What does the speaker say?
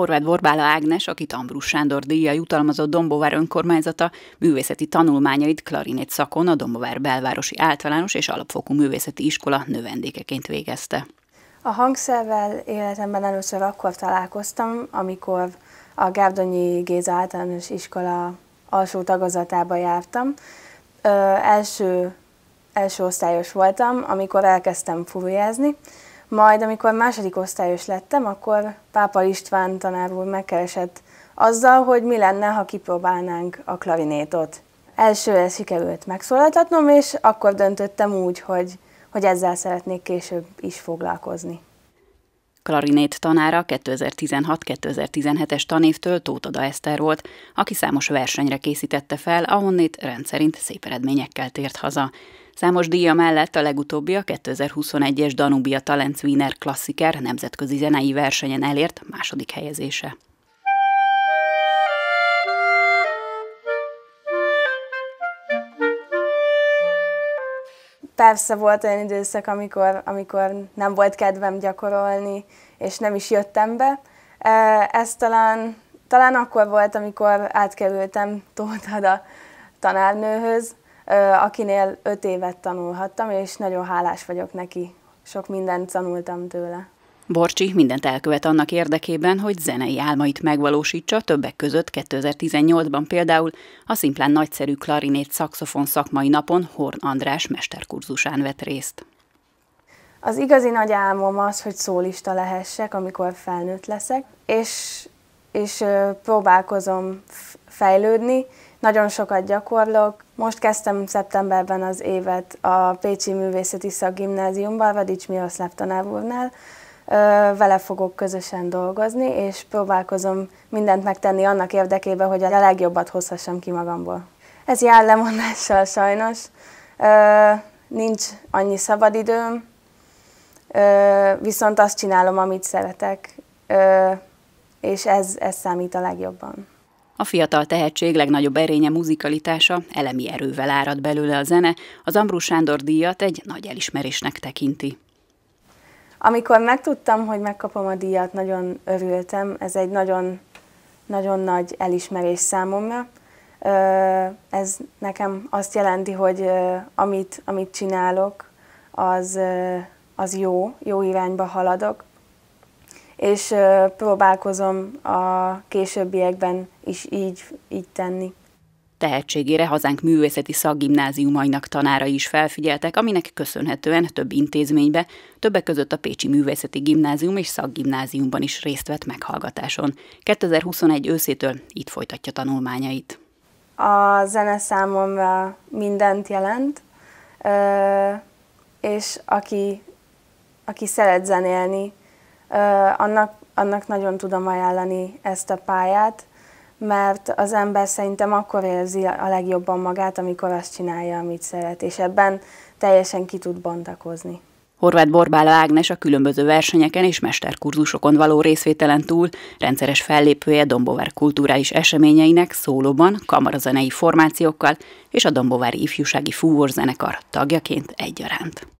Horváth Borbála Ágnes, akit Ambrus Sándor díja jutalmazott Dombovár önkormányzata művészeti tanulmányait klarinét szakon a dombovár belvárosi általános és alapfokú művészeti iskola növendékeként végezte. A hangszervel életemben először akkor találkoztam, amikor a Gárdonyi Géza általános iskola alsó tagozatába jártam. Ö, első, első osztályos voltam, amikor elkezdtem furujázni, majd amikor második osztályos lettem, akkor Pápa István tanár úr megkeresett azzal, hogy mi lenne, ha kipróbálnánk a klarinétot. Elsőre sikerült megszólaltatnom, és akkor döntöttem úgy, hogy, hogy ezzel szeretnék később is foglalkozni. Klarinét tanára 2016-2017-es tanévtől Tótoda Eszter volt, aki számos versenyre készítette fel, ahonnét rendszerint szép eredményekkel tért haza. Számos díja mellett a legutóbbi a 2021-es Danubia Talents Wiener Klassiker nemzetközi zenei versenyen elért második helyezése. Persze volt olyan időszak, amikor, amikor nem volt kedvem gyakorolni, és nem is jöttem be. E, ez talán, talán akkor volt, amikor átkerültem Tóthada tanárnőhöz, akinél öt évet tanulhattam, és nagyon hálás vagyok neki. Sok mindent tanultam tőle. Borcsi mindent elkövet annak érdekében, hogy zenei álmait megvalósítsa, többek között 2018-ban például a szimplán nagyszerű klarinét szakszofon szakmai napon Horn András mesterkurzusán vett részt. Az igazi nagy álmom az, hogy szólista lehessek, amikor felnőtt leszek, és, és próbálkozom fejlődni, nagyon sokat gyakorlok, most kezdtem szeptemberben az évet a Pécsi Művészeti Szakgimnáziumban, Vadics Miroszláv tanár Vele fogok közösen dolgozni, és próbálkozom mindent megtenni annak érdekében, hogy a legjobbat hozhassam ki magamból. Ez jár lemondással sajnos. Nincs annyi szabadidőm, viszont azt csinálom, amit szeretek, és ez, ez számít a legjobban. A fiatal tehetség legnagyobb erénye muzikalitása, elemi erővel árad belőle a zene, az Ambrus Sándor díjat egy nagy elismerésnek tekinti. Amikor megtudtam, hogy megkapom a díjat, nagyon örültem. Ez egy nagyon, nagyon nagy elismerés számomra. Ez nekem azt jelenti, hogy amit, amit csinálok, az, az jó, jó irányba haladok, és próbálkozom a későbbiekben is így, így tenni. Tehetségére hazánk művészeti szakgimnáziumainak tanára is felfigyeltek, aminek köszönhetően több intézménybe, többek között a Pécsi Művészeti Gimnázium és Szakgimnáziumban is részt vett meghallgatáson. 2021 őszétől itt folytatja tanulmányait. A zene számomra mindent jelent, és aki, aki szeret zenélni, annak, annak nagyon tudom ajánlani ezt a pályát, mert az ember szerintem akkor érzi a legjobban magát, amikor azt csinálja, amit szeret, és ebben teljesen ki tud bontakozni. Horváth Borbála Ágnes a különböző versenyeken és mesterkurzusokon való részvételen túl rendszeres fellépője Dombovár kulturális eseményeinek szólóban, kamarazenei formációkkal és a Dombovári Ifjúsági Fúvor zenekar tagjaként egyaránt.